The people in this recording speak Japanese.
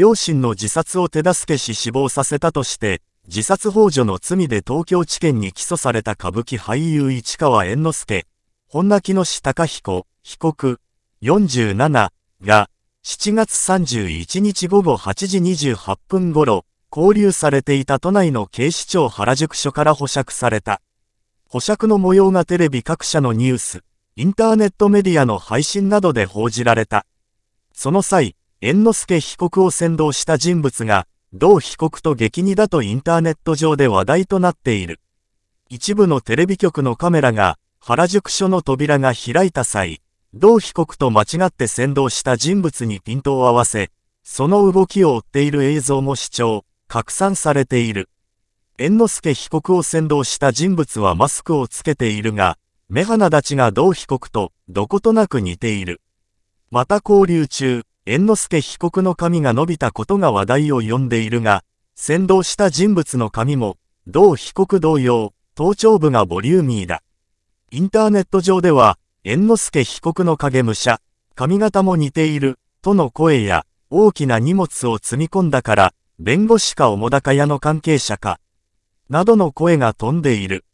両親の自殺を手助けし死亡させたとして、自殺幇助の罪で東京地検に起訴された歌舞伎俳優市川猿之助、本名木下隆彦、被告、47が、7月31日午後8時28分頃、交留されていた都内の警視庁原宿署から保釈された。保釈の模様がテレビ各社のニュース、インターネットメディアの配信などで報じられた。その際、猿之助被告を先導した人物が、同被告と激似だとインターネット上で話題となっている。一部のテレビ局のカメラが、原宿署の扉が開いた際、同被告と間違って先導した人物にピントを合わせ、その動きを追っている映像も視聴、拡散されている。猿之助被告を先導した人物はマスクをつけているが、目鼻立ちが同被告とどことなく似ている。また交流中、猿之助被告の髪が伸びたことが話題を呼んでいるが、先導した人物の髪も、同被告同様、頭頂部がボリューミーだ。インターネット上では、猿之助被告の影武者、髪型も似ている、との声や、大きな荷物を積み込んだから、弁護士かおもだか屋の関係者か、などの声が飛んでいる。